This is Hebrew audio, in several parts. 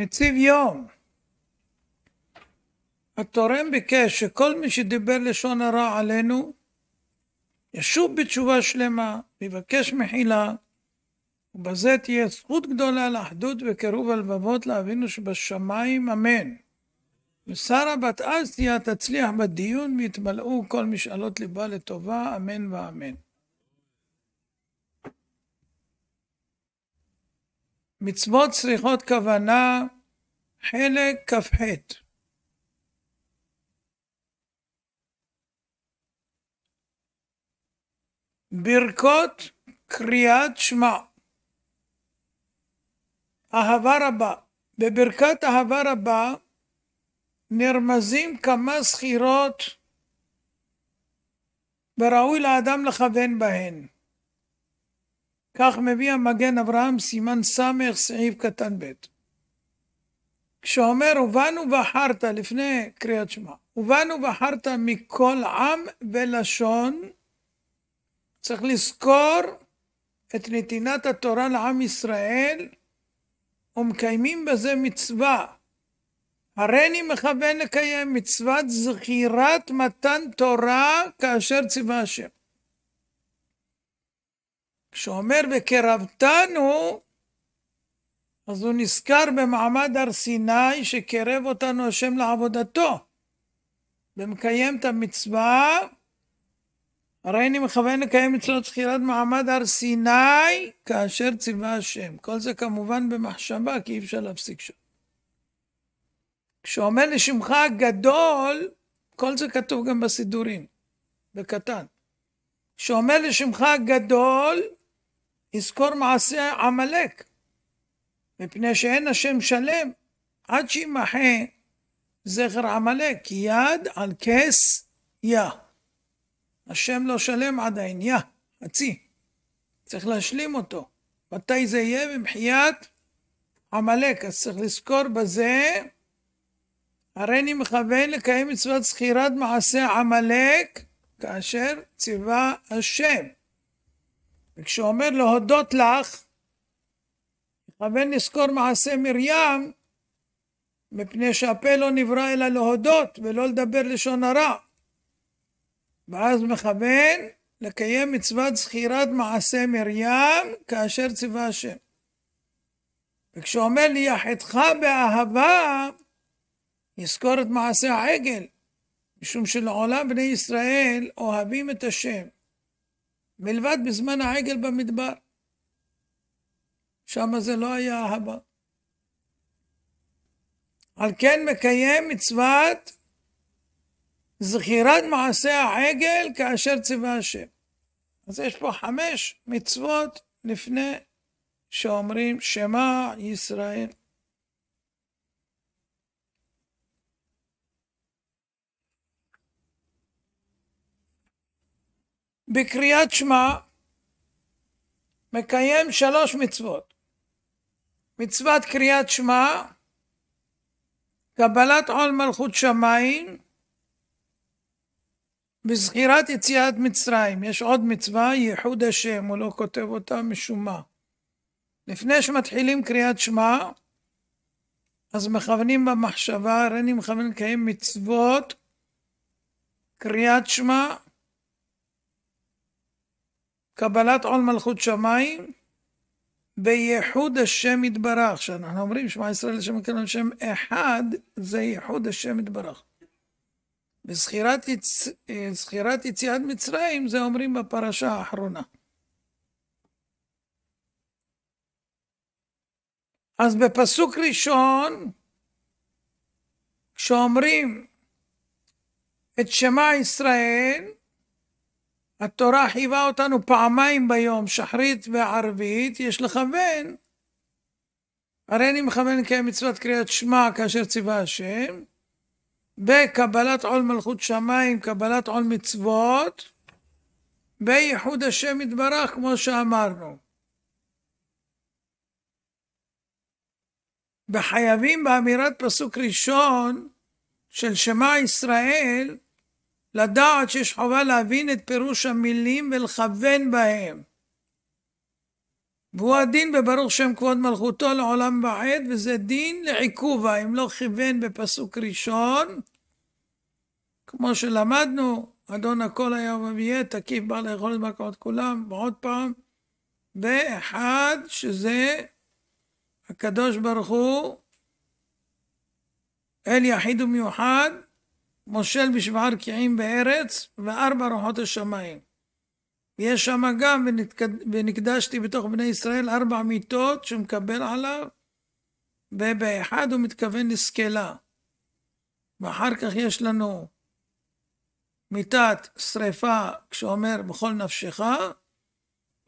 נציב יום. התורם ביקש שכל מי שדיבר לשון הרע עלינו, ישוב בתשובה שלמה, ויבקש מחילה, ובזה תהיה זכות גדולה לאחדות וקירוב הלבבות לאבינו שבשמיים, אמן. ושרה בת אסיה תצליח בדיון ויתמלאו כל משאלות ליבה לטובה, אמן ואמן. מצוות צריכות כוונה, חלק כ"ח. ברכות קריאת שמע. אהבה רבה. בברכת אהבה רבה נרמזים כמה זכירות וראוי לאדם לכוון בהן. כך מביא המגן אברהם סימן ס' סעיף קטן ב'. כשאומר ובאנו בחרת לפני קריאת שמע, ובאנו בחרת מכל עם ולשון, צריך לזכור את נתינת התורה לעם ישראל ומקיימים בזה מצווה. הריני מכוון לקיים מצוות זכירת מתן תורה כאשר ציווה השם. שאומר בקרבתנו, אז הוא נזכר במעמד הר סיני שקרב אותנו השם לעבודתו. ומקיים את המצווה, הרי אני מכוון לקיים מצוות זכירת מעמד הר סיני כאשר ציווה השם. כל זה כמובן במחשבה, כי אי אפשר להפסיק שם. כשאומר לשמך הגדול, כל זה כתוב גם בסידורים, בקטן. כשאומר לשמך הגדול, יזכור מעשה עמלק, מפני שאין השם שלם עד שימחה זכר עמלק, יד על כס יה. השם לא שלם עדיין, יה, חצי. צריך להשלים אותו. מתי זה יהיה? במחיית עמלק. אז צריך לזכור בזה, הרי אני מכוון לקיים מצוות זכירת מעשה עמלק, כאשר ציווה השם. וכשהוא אומר להודות לך, מכוון לזכור מעשה מרים, מפני שהפה לא נברא אלא להודות ולא לדבר לשון הרע. ואז מכוון לקיים מצוות זכירת מעשה מרים כאשר ציווה השם. וכשהוא אומר ליחדך באהבה, יזכור את מעשה העגל, משום שלעולם בני ישראל אוהבים את השם. מלבד בזמן העגל במדבר. שם זה לא היה אהבה. על כן מקיים מצוות זכירת מעשה העגל כאשר ציווה השם. אז יש פה חמש מצוות לפני שאומרים שמע ישראל. בקריאת שמע מקיים שלוש מצוות. מצוות קריאת שמע, קבלת עול מלכות שמיים, בזכירת יציאת מצרים. יש עוד מצווה, ייחוד השם, הוא לא כותב אותה משום מה. לפני שמתחילים קריאת שמע, אז מכוונים במחשבה, הריני מכוון לקיים מצוות, קריאת שמע, קבלת עול מלכות שמיים בייחוד השם יתברך, כשאנחנו אומרים שמע ישראל השם יקרא השם אחד, זה ייחוד השם יתברך. בזכירת יצ... אה, יציאת מצרים זה אומרים בפרשה האחרונה. אז בפסוק ראשון, כשאומרים את שמע ישראל, התורה חייבה אותנו פעמיים ביום, שחרית וערבית, יש לכוון. הרי אני מכוון לקיים מצוות קריאת שמע כאשר ציווה השם, בקבלת עול מלכות שמיים, קבלת עול מצוות, בייחוד השם יתברך, כמו שאמרנו. וחייבים באמירת פסוק ראשון של שמע ישראל, לדעת שיש חובה להבין את פירוש המילים ולכוון בהם. והוא הדין בברוך שם כבוד מלכותו לעולם ועד, וזה דין לעיכובה, אם לא כיוון בפסוק ראשון, כמו שלמדנו, אדון הכל היה ומביא, תקיף בעל היכולת בקעות כולם, ועוד פעם, באחד שזה הקדוש ברוך הוא, אל יחיד ומיוחד, מושל בשבעה רקיעים בארץ וארבע רוחות השמיים. יש שם גם, ונקדשתי בתוך בני ישראל ארבע מיטות שהוא מקבל עליו, ובאחד הוא מתכוון לסקלה. ואחר כך יש לנו מיטת שרפה, כשאומר בכל נפשך,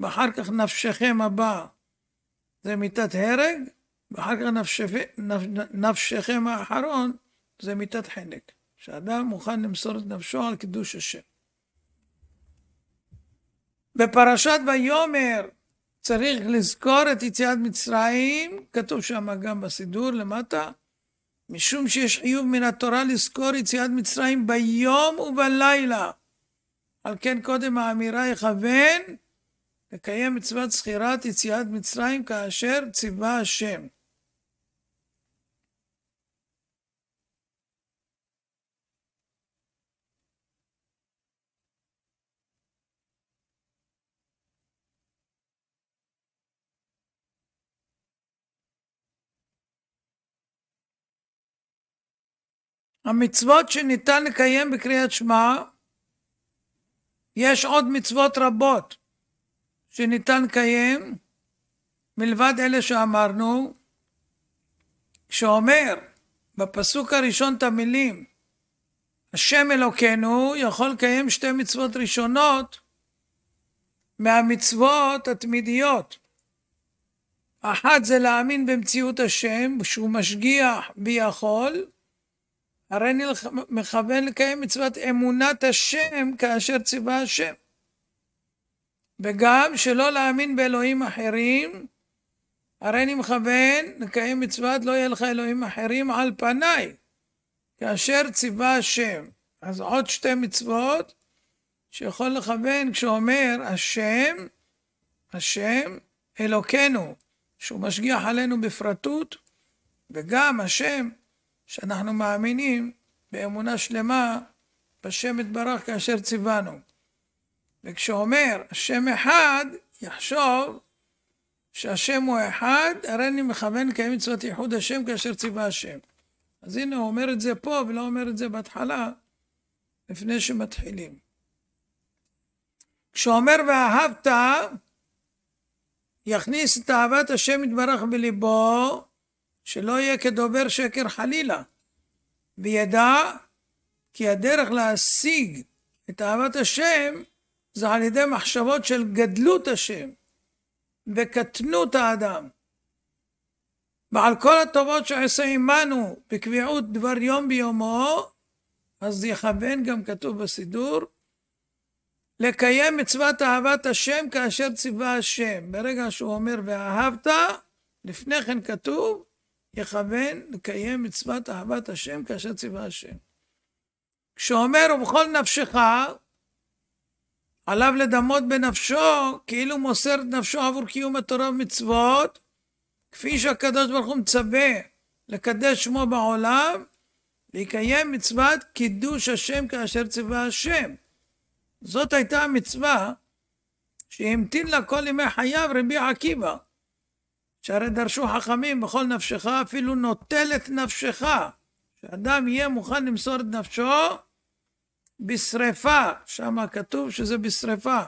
ואחר כך נפשכם הבא, זה מיטת הרג, ואחר כך נפשכם האחרון, זה מיטת חנק. שאדם מוכן למסור את נפשו על קידוש השם. בפרשת ויאמר צריך לזכור את יציאת מצרים, כתוב שם גם בסידור למטה, משום שיש חיוב מן התורה לזכור יציאת מצרים ביום ובלילה. על כן קודם האמירה יכוון לקיים מצוות זכירת יציאת מצרים כאשר ציווה השם. המצוות שניתן לקיים בקריאת שמע, יש עוד מצוות רבות שניתן לקיים, מלבד אלה שאמרנו, שאומר בפסוק הראשון את המילים, השם אלוקינו יכול לקיים שתי מצוות ראשונות מהמצוות התמידיות. אחת זה להאמין במציאות השם, שהוא משגיח בי הרי אני מכוון לקיים מצוות אמונת השם כאשר ציווה השם. וגם שלא להאמין באלוהים אחרים, הרי אני מכוון לקיים מצוות לא יהיה לך אלוהים אחרים על פניי, כאשר ציווה השם. אז עוד שתי מצוות שיכול לכוון כשאומר השם, השם אלוקינו, שהוא משגיח עלינו בפרטות, וגם השם שאנחנו מאמינים באמונה שלמה בשם יתברך כאשר ציוונו. וכשאומר השם אחד, יחשוב שהשם הוא אחד, הרי אני מכוון לקיים מצוות ייחוד השם כאשר ציווה השם. אז הנה הוא אומר את זה פה ולא אומר את זה בהתחלה, לפני שמתחילים. כשאומר ואהבת, יכניס את אהבת השם יתברך בליבו, שלא יהיה כדובר שקר חלילה, וידע כי הדרך להשיג את אהבת השם זה על ידי מחשבות של גדלות השם וקטנות האדם. ועל כל הטובות שעשה עמנו בקביעות דבר יום ביומו, אז יכוון גם כתוב בסידור, לקיים מצוות אהבת השם כאשר ציווה השם. ברגע שהוא אומר ואהבת, לפני כן כתוב, יכוון לקיים מצוות אהבת השם כאשר ציווה השם. כשאומר ובכל נפשך, עליו לדמות בנפשו, כאילו מוסר את נפשו עבור קיום התורה ומצוות, כפי שהקדוש ברוך הוא מצווה לקדש שמו בעולם, לקיים מצוות קידוש השם כאשר ציווה השם. זאת הייתה המצווה שהמתין לה כל ימי חייו רבי עקיבא. שהרי דרשו חכמים בכל נפשך, אפילו נוטל את נפשך, שאדם יהיה מוכן למסור את נפשו בשרפה, שם כתוב שזה בשרפה.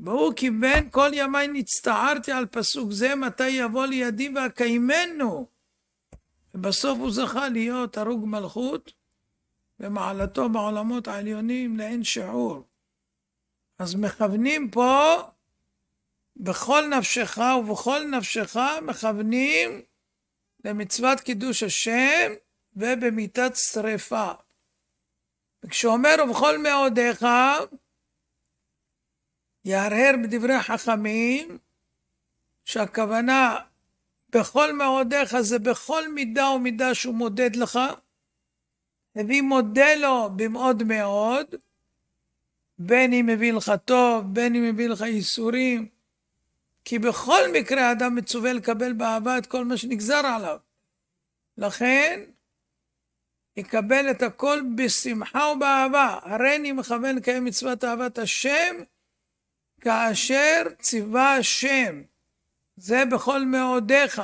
והוא כיוון כל ימי נצטערתי על פסוק זה, מתי יבוא לידי ואקיימנו. ובסוף הוא זכה להיות הרוג מלכות, ומעלתו בעולמות העליונים לאין שיעור. אז מכוונים פה בכל נפשך ובכל נפשך מכוונים למצוות קידוש השם ובמיתת שרפה. וכשאומר ובכל מאודיך, יהרהר בדברי חכמים, שהכוונה בכל מאודיך זה בכל מידה ומידה שהוא מודד לך, הביא מודה לו במאוד מאוד, בין אם הביא לך טוב, בין אם הביא לך ייסורים, כי בכל מקרה האדם מצווה לקבל באהבה את כל מה שנגזר עליו. לכן, יקבל את הכל בשמחה ובאהבה. הרי אני מכוון לקיים מצוות אהבת השם, כאשר ציווה השם. זה בכל מאודיך.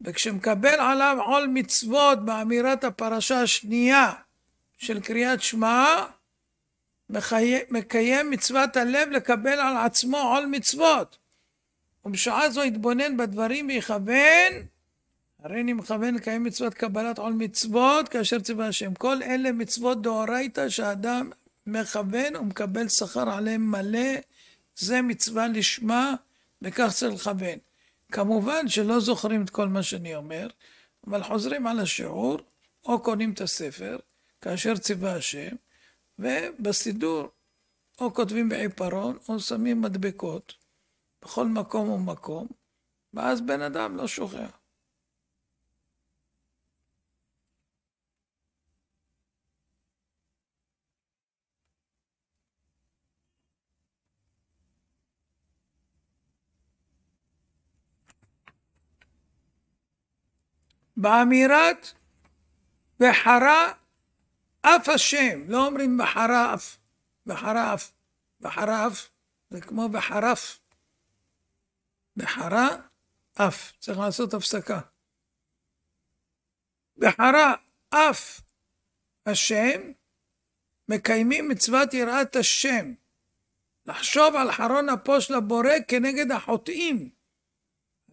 וכשמקבל עליו עול מצוות באמירת הפרשה השנייה של קריאת שמע, מקיים מצוות הלב לקבל על עצמו עול מצוות. ובשעה זו יתבונן בדברים ויכוון, הרי אני מכוון לקיים מצוות קבלת עול מצוות כאשר ציווה השם. כל אלה מצוות דאורייתא שאדם מכוון ומקבל שכר עליהם מלא, זה מצווה לשמה וכך צריך לכוון. כמובן שלא זוכרים את כל מה שאני אומר, אבל חוזרים על השיעור או קונים את הספר כאשר ציווה השם. ובסידור או כותבים בעיפרון או שמים מדבקות בכל מקום ומקום, ואז בן אדם לא שוכח. באמירת וחרה אף השם, לא אומרים בחרף, בחרף, בחרף, זה כמו בחרף. בחרה, אף. צריך לעשות הפסקה. בחרה, אף השם, מקיימים מצוות יראת השם. לחשוב על חרון אפו של הבורא כנגד החוטאים.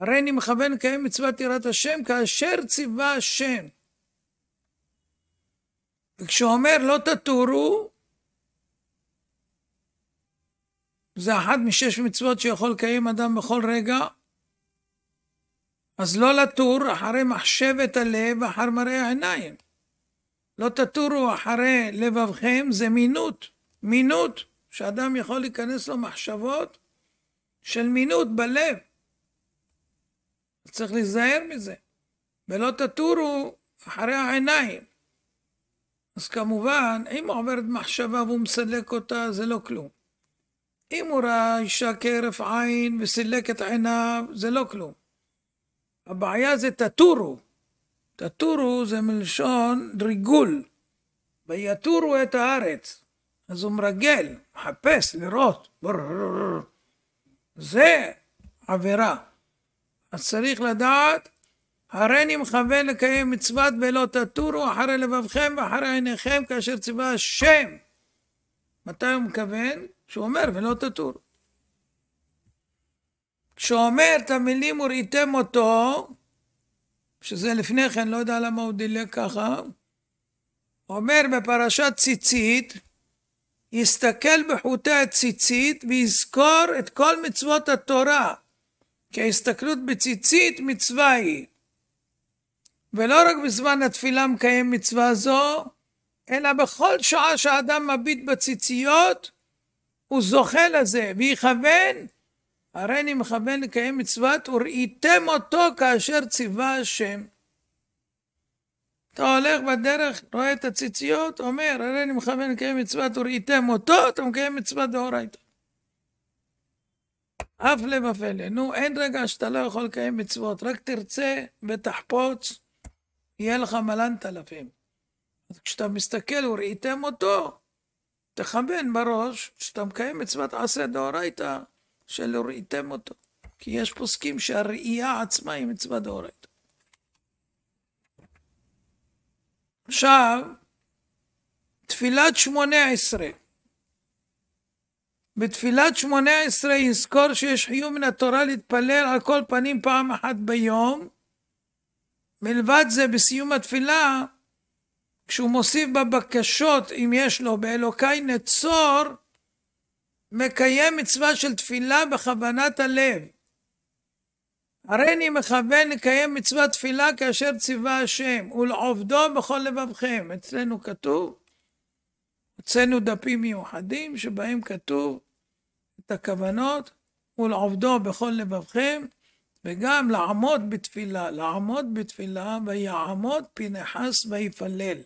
הרי אני מכוון לקיים מצוות יראת השם, כאשר ציווה השם וכשהוא אומר לא תטורו, זה אחת משש מצוות שיכול לקיים אדם בכל רגע. אז לא לתור אחרי מחשבת הלב, אחר מראה העיניים. לא תתורו אחרי לבבכם, זה מינות. מינות, שאדם יכול להיכנס לו מחשבות של מינות בלב. צריך להיזהר מזה. ולא תתורו אחרי העיניים. אז כמובן, אם עוברת מחשבה והוא מסלק אותה, זה לא כלום. אם הוא ראה אישה כהרף עין וסילק את עיניו, זה לא כלום. הבעיה זה תטורו. תטורו זה מלשון ריגול. ויתורו את הארץ. אז הוא מרגל, מחפש, לראות. זה עבירה. אז צריך לדעת הריני מכוון לקיים מצוות ולא תטורו אחרי לבבכם ואחרי עיניכם כאשר ציווה השם. מתי הוא מכוון? כשהוא אומר ולא תטורו. כשהוא אומר את המילים וראיתם אותו, שזה לפני כן, לא יודע למה הוא דילג ככה, אומר בפרשת ציצית, יסתכל בחוטי הציצית ויזכור את כל מצוות התורה, כי ההסתכלות בציצית מצווה היא. ולא רק בזמן התפילה מקיים מצווה זו, אלא בכל שעה שאדם מביט בציציות, הוא זוכה לזה, ויכוון, הרי אני מכוון לקיים מצוות, וראיתם אותו כאשר ציווה השם. אתה הולך בדרך, רואה את הציציות, אומר, הרי אני מכוון לקיים מצוות, וראיתם אותו, אתה מקיים מצוות דאורייתא. הפלא ופלא, נו, אין רגע שאתה לא יכול לקיים מצוות, רק תרצה ותחפוץ. יהיה לך מלנת אלפים. אז כשאתה מסתכל, וראיתם אותו, תכוון בראש, שאתה מקיים מצוות עשה דאורייתא, של וראיתם אותו. כי יש פוסקים שהראייה עצמה היא מצוות דאורייתא. עכשיו, תפילת שמונה עשרה. בתפילת שמונה עשרה יזכור שיש חיוב מן התורה להתפלל על כל פנים פעם אחת ביום, מלבד זה, בסיום התפילה, כשהוא מוסיף בבקשות, אם יש לו, באלוקי נצור, מקיים מצווה של תפילה בכוונת הלב. הרי אני מכוון לקיים מצוות תפילה כאשר ציווה השם, ולעובדו בכל לבבכם. אצלנו כתוב, הוצאנו דפים מיוחדים שבהם כתוב את הכוונות, ולעובדו בכל לבבכם, וגם לעמוד בתפילה, לעמוד בתפילה, ויעמוד פנחס ויפלל.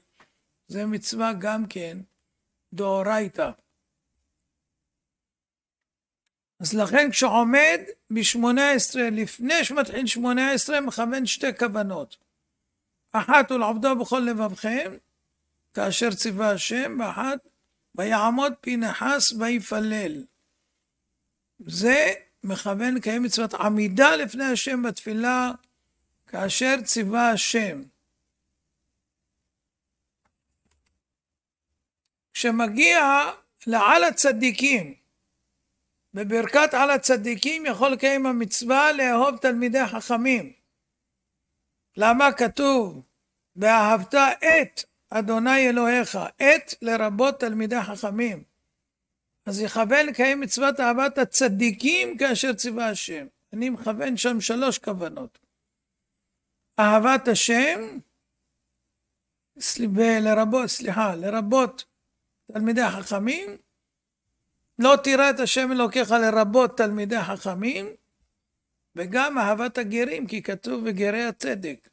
זה מצווה גם כן דאורייתא. אז לכן כשעומד ב-18, לפני שמתחיל 18, מכוון שתי כוונות. אחת הוא לעבדו בכל לבבכם, כאשר ציווה השם, ואחת, ויעמוד פנחס ויפלל. זה מכוון לקיים מצוות עמידה לפני השם בתפילה, כאשר ציווה השם. כשמגיע לעל הצדיקים, בברכת על הצדיקים יכול לקיים המצווה לאהוב תלמידי חכמים. למה כתוב, ואהבת את אדוני אלוהיך, את לרבות תלמידי חכמים. אז יכוון לקיים מצוות אהבת הצדיקים כאשר ציווה השם. אני מכוון שם שלוש כוונות. אהבת השם, לרבות, סליחה, לרבות תלמידי החכמים, לא תירא את השם אלוקיך לרבות תלמידי החכמים, וגם אהבת הגרים, כי כתוב בגרי הצדק.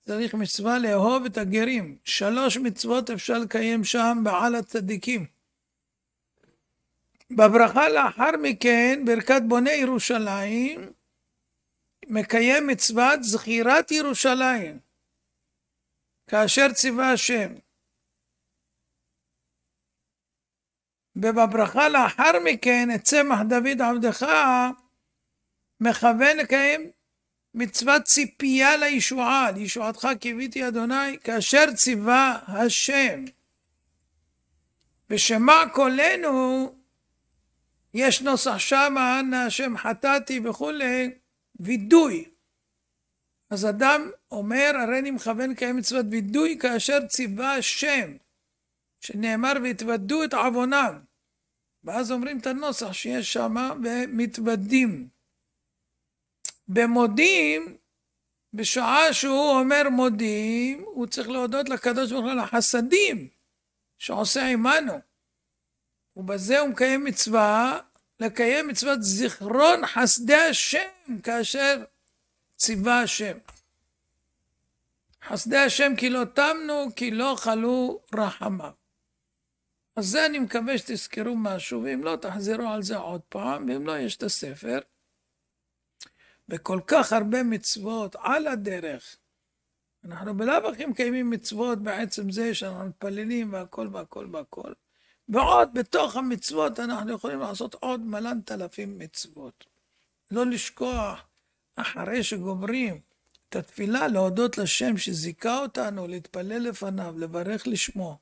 צריך מצווה לאהוב את הגרים. שלוש מצוות אפשר לקיים שם בעל הצדיקים. בברכה לאחר מכן, ברכת בוני ירושלים, מקיים מצוות זכירת ירושלים, כאשר ציווה השם. ובברכה לאחר מכן, את צמח דוד עבדך, מכוון לקיים מצוות ציפייה לישועה, לישועתך קיוויתי אדוני, כאשר ציווה השם. ושמע קולנו יש נוסח שמה, אנא השם חטאתי וכולי, וידוי. אז אדם אומר, הרי אני מכוון לקיים מצוות וידוי כאשר ציווה השם, שנאמר והתוודו את עוונם. ואז אומרים את הנוסח שיש שם ומתוודים. במודים, בשעה שהוא אומר מודים, הוא צריך להודות לקדוש ברוך הוא על החסדים שעושה עמנו. ובזה הוא מקיים מצווה, לקיים מצוות זיכרון חסדי השם, כאשר ציווה השם. חסדי השם כי לא תמנו, כי לא חלו רחמיו. אז זה אני מקווה שתזכרו משהו, ואם לא, תחזרו על זה עוד פעם, ואם לא, יש את הספר. וכל כך הרבה מצוות על הדרך. אנחנו בלאו הכי מקיימים מצוות בעצם זה שאנחנו מתפללים והכל והכל והכל. ועוד בתוך המצוות אנחנו יכולים לעשות עוד מלנת אלפים מצוות. לא לשכוח, אחרי שגומרים את התפילה, להודות לשם שזיכה אותנו, להתפלל לפניו, לברך לשמו.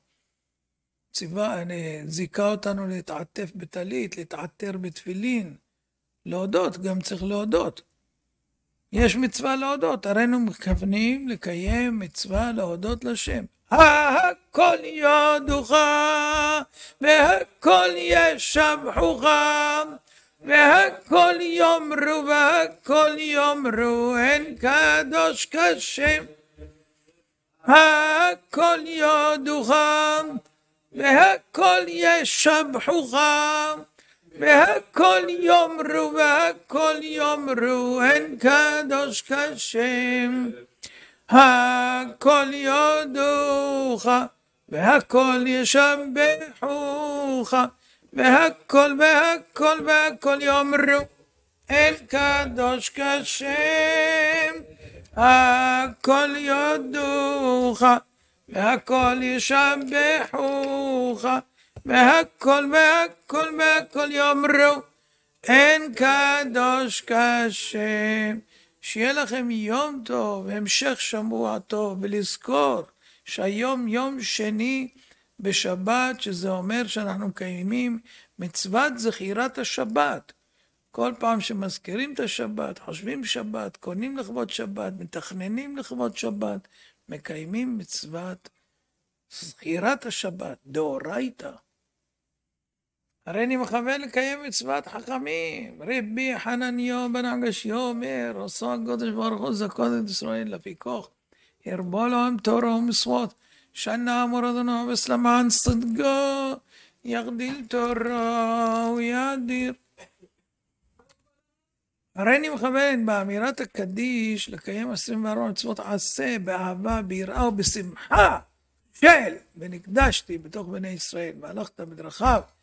ציווה, אני, אה, זיכה אותנו להתעטף בטלית, להתעטר בתפילין. להודות, גם צריך להודות. יש מצווה להודות, הרי אנו מכוונים לקיים מצווה להודות לשם. הכל יודוך, והכל ישבחוך, והכל יאמרו, והכל יאמרו, אין קדוש כשם. הכל יודוך, והכל ישבחוך, והכל יאמרו, והכל יאמרו, אין קדוש כשם. הכל יודוך, והכל ישבחוך, והכל והכל והכל יאמרו, אל קדוש כשם, הכל יודוך, והכל ישבחוך, והכל והכל והכל יאמרו, אין קדוש כשם. שיהיה לכם יום טוב, המשך שבוע טוב, ולזכור שהיום יום שני בשבת, שזה אומר שאנחנו מקיימים מצוות זכירת השבת. כל פעם שמזכירים את השבת, חושבים שבת, קונים לכבוד שבת, מתכננים לכבוד שבת, מקיימים מצוות זכירת השבת, דאורייתא. הרי אני מכוון לקיים מצוות חכמים. רבי חנניו בן עגשיו אומר, עשו הקדוש ברוך הוא זכות את ישראל לפיקוח. הרבו להם תורה ומצוות. שנה אמור אדונו וסלמן צדקו, יגדיל תורה ויאדיר. הרי אני מכוון באמירת הקדיש לקיים 24 מצוות עשה באהבה, ביראה ובשמחה של ונקדשתי בתוך בני ישראל והלכת בדרכיו